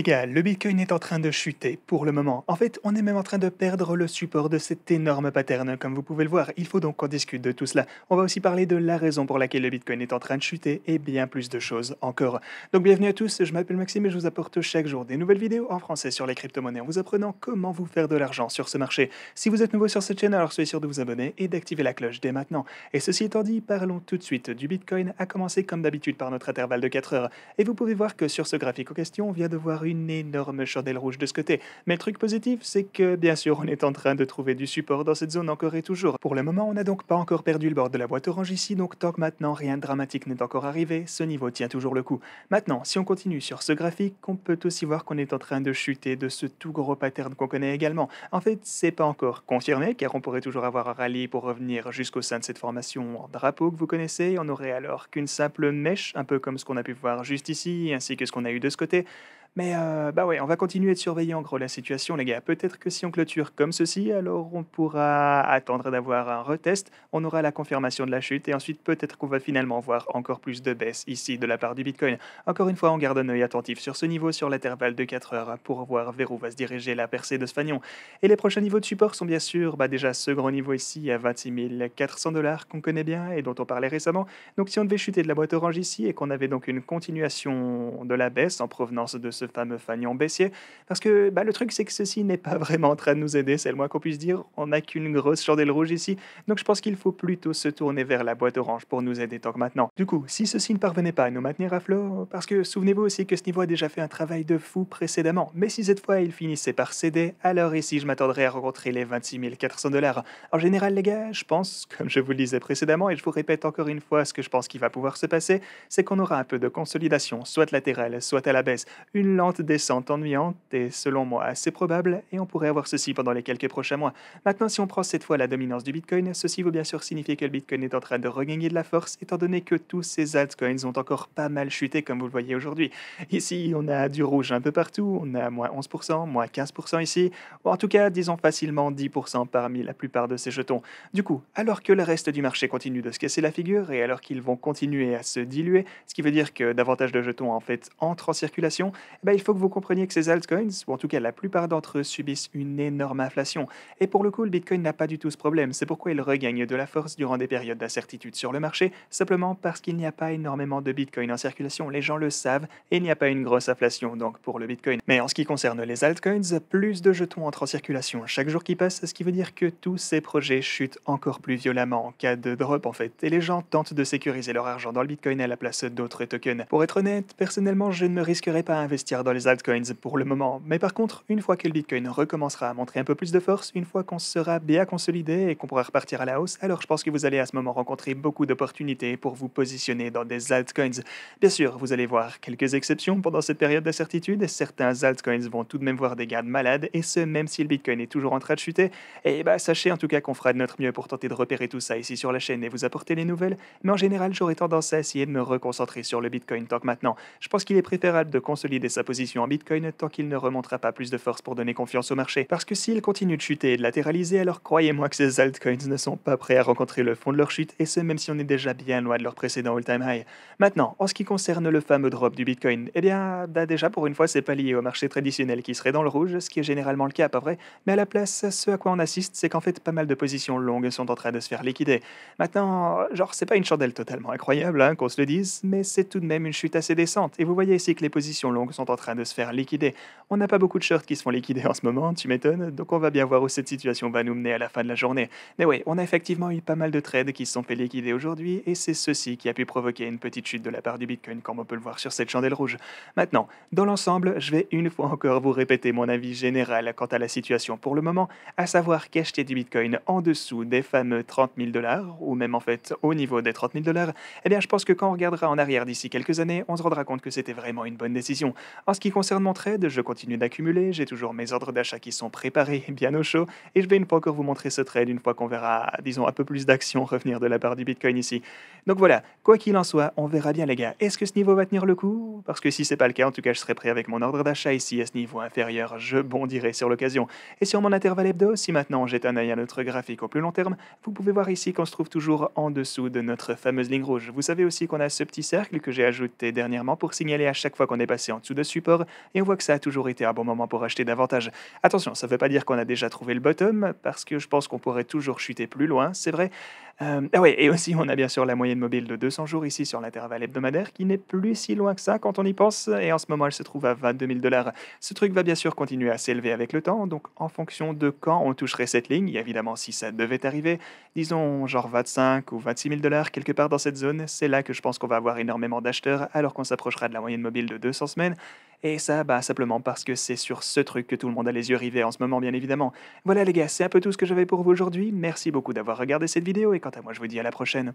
Les gars, le Bitcoin est en train de chuter pour le moment. En fait, on est même en train de perdre le support de cet énorme pattern, comme vous pouvez le voir. Il faut donc qu'on discute de tout cela. On va aussi parler de la raison pour laquelle le Bitcoin est en train de chuter et bien plus de choses encore. Donc bienvenue à tous, je m'appelle Maxime et je vous apporte chaque jour des nouvelles vidéos en français sur les crypto-monnaies en vous apprenant comment vous faire de l'argent sur ce marché. Si vous êtes nouveau sur cette chaîne, alors soyez sûr de vous abonner et d'activer la cloche dès maintenant. Et ceci étant dit, parlons tout de suite du Bitcoin, à commencer comme d'habitude par notre intervalle de 4 heures. Et vous pouvez voir que sur ce graphique aux questions, on vient de voir une une énorme chandelle rouge de ce côté. Mais le truc positif, c'est que bien sûr, on est en train de trouver du support dans cette zone encore et toujours. Pour le moment, on n'a donc pas encore perdu le bord de la boîte orange ici, donc tant que maintenant rien de dramatique n'est encore arrivé, ce niveau tient toujours le coup. Maintenant, si on continue sur ce graphique, on peut aussi voir qu'on est en train de chuter de ce tout gros pattern qu'on connaît également. En fait, c'est pas encore confirmé, car on pourrait toujours avoir un rallye pour revenir jusqu'au sein de cette formation en drapeau que vous connaissez, on n'aurait alors qu'une simple mèche, un peu comme ce qu'on a pu voir juste ici, ainsi que ce qu'on a eu de ce côté. Mais euh, bah ouais, on va continuer de surveiller en gros la situation, les gars. Peut-être que si on clôture comme ceci, alors on pourra attendre d'avoir un retest. On aura la confirmation de la chute et ensuite peut-être qu'on va finalement voir encore plus de baisse ici de la part du Bitcoin. Encore une fois, on garde un œil attentif sur ce niveau sur l'intervalle de 4 heures pour voir vers où va se diriger la percée de ce fagnon. Et les prochains niveaux de support sont bien sûr bah déjà ce grand niveau ici à 26 400 dollars qu'on connaît bien et dont on parlait récemment. Donc si on devait chuter de la boîte orange ici et qu'on avait donc une continuation de la baisse en provenance de ce ce fameux Fagnon baissier, Parce que bah, le truc, c'est que ceci n'est pas vraiment en train de nous aider, c'est le moins qu'on puisse dire. On n'a qu'une grosse chandelle rouge ici. Donc je pense qu'il faut plutôt se tourner vers la boîte orange pour nous aider tant que maintenant. Du coup, si ceci ne parvenait pas à nous maintenir à flot, parce que souvenez-vous aussi que ce niveau a déjà fait un travail de fou précédemment, mais si cette fois il finissait par céder, alors ici je m'attendrais à rencontrer les 26 400 dollars. En général, les gars, je pense, comme je vous le disais précédemment, et je vous répète encore une fois ce que je pense qu'il va pouvoir se passer, c'est qu'on aura un peu de consolidation, soit latérale, soit à la baisse, une une lente descente ennuyante et, selon moi, assez probable, et on pourrait avoir ceci pendant les quelques prochains mois. Maintenant, si on prend cette fois la dominance du Bitcoin, ceci vaut bien sûr signifier que le Bitcoin est en train de regagner de la force, étant donné que tous ces altcoins ont encore pas mal chuté, comme vous le voyez aujourd'hui. Ici, on a du rouge un peu partout, on a moins 11%, moins 15% ici, ou en tout cas, disons facilement 10% parmi la plupart de ces jetons. Du coup, alors que le reste du marché continue de se casser la figure, et alors qu'ils vont continuer à se diluer, ce qui veut dire que davantage de jetons en fait entrent en circulation, bah, il faut que vous compreniez que ces altcoins, ou en tout cas la plupart d'entre eux, subissent une énorme inflation. Et pour le coup, le Bitcoin n'a pas du tout ce problème. C'est pourquoi il regagne de la force durant des périodes d'incertitude sur le marché, simplement parce qu'il n'y a pas énormément de Bitcoin en circulation. Les gens le savent et il n'y a pas une grosse inflation donc pour le Bitcoin. Mais en ce qui concerne les altcoins, plus de jetons entrent en circulation chaque jour qui passe, ce qui veut dire que tous ces projets chutent encore plus violemment en cas de drop en fait. Et les gens tentent de sécuriser leur argent dans le Bitcoin à la place d'autres tokens. Pour être honnête, personnellement, je ne me risquerais pas à investir dans les altcoins pour le moment. Mais par contre, une fois que le Bitcoin recommencera à montrer un peu plus de force, une fois qu'on sera bien consolidé et qu'on pourra repartir à la hausse, alors je pense que vous allez à ce moment rencontrer beaucoup d'opportunités pour vous positionner dans des altcoins. Bien sûr, vous allez voir quelques exceptions pendant cette période d'incertitude. Certains altcoins vont tout de même voir des gardes malades, et ce, même si le Bitcoin est toujours en train de chuter. Et bah, sachez en tout cas qu'on fera de notre mieux pour tenter de repérer tout ça ici sur la chaîne et vous apporter les nouvelles. Mais en général, j'aurais tendance à essayer de me reconcentrer sur le Bitcoin tant que maintenant. Je pense qu'il est préférable de consolider ça position en Bitcoin tant qu'il ne remontera pas plus de force pour donner confiance au marché. Parce que s'il continue de chuter et de latéraliser, alors croyez-moi que ces altcoins ne sont pas prêts à rencontrer le fond de leur chute, et ce même si on est déjà bien loin de leur précédent all-time high. Maintenant, en ce qui concerne le fameux drop du Bitcoin, eh bien, bah déjà pour une fois, c'est pas lié au marché traditionnel qui serait dans le rouge, ce qui est généralement le cas, pas vrai, mais à la place, ce à quoi on assiste, c'est qu'en fait, pas mal de positions longues sont en train de se faire liquider. Maintenant, genre, c'est pas une chandelle totalement incroyable, hein, qu'on se le dise, mais c'est tout de même une chute assez décente, et vous voyez ici que les positions longues sont en train de se faire liquider. On n'a pas beaucoup de shirts qui se font liquider en ce moment, tu m'étonnes, donc on va bien voir où cette situation va nous mener à la fin de la journée. Mais oui, on a effectivement eu pas mal de trades qui se sont fait liquider aujourd'hui, et c'est ceci qui a pu provoquer une petite chute de la part du Bitcoin, comme on peut le voir sur cette chandelle rouge. Maintenant, dans l'ensemble, je vais une fois encore vous répéter mon avis général quant à la situation pour le moment, à savoir qu'acheter du Bitcoin en dessous des fameux 30 000 dollars, ou même en fait au niveau des 30 000 dollars, eh bien je pense que quand on regardera en arrière d'ici quelques années, on se rendra compte que c'était vraiment une bonne décision. En ce qui concerne mon trade, je continue d'accumuler, j'ai toujours mes ordres d'achat qui sont préparés, bien au chaud, et je vais une fois encore vous montrer ce trade une fois qu'on verra, disons, un peu plus d'action revenir de la part du Bitcoin ici. Donc voilà, quoi qu'il en soit, on verra bien les gars, est-ce que ce niveau va tenir le coup Parce que si c'est pas le cas, en tout cas, je serai prêt avec mon ordre d'achat ici à ce niveau inférieur, je bondirai sur l'occasion. Et sur mon intervalle hebdo, si maintenant j'ai un œil à notre graphique au plus long terme, vous pouvez voir ici qu'on se trouve toujours en dessous de notre fameuse ligne rouge. Vous savez aussi qu'on a ce petit cercle que j'ai ajouté dernièrement pour signaler à chaque fois qu'on est passé en dessous de support, et on voit que ça a toujours été un bon moment pour acheter davantage. Attention, ça ne veut pas dire qu'on a déjà trouvé le bottom, parce que je pense qu'on pourrait toujours chuter plus loin, c'est vrai, euh, ah ouais, et aussi, on a bien sûr la moyenne mobile de 200 jours ici sur l'intervalle hebdomadaire qui n'est plus si loin que ça quand on y pense, et en ce moment, elle se trouve à 22 000 dollars. Ce truc va bien sûr continuer à s'élever avec le temps, donc en fonction de quand on toucherait cette ligne, évidemment, si ça devait arriver, disons genre 25 ou 26 000 dollars quelque part dans cette zone, c'est là que je pense qu'on va avoir énormément d'acheteurs alors qu'on s'approchera de la moyenne mobile de 200 semaines. Et ça, bah, simplement parce que c'est sur ce truc que tout le monde a les yeux rivés en ce moment, bien évidemment. Voilà les gars, c'est un peu tout ce que j'avais pour vous aujourd'hui. Merci beaucoup d'avoir regardé cette vidéo et quant à moi, je vous dis à la prochaine.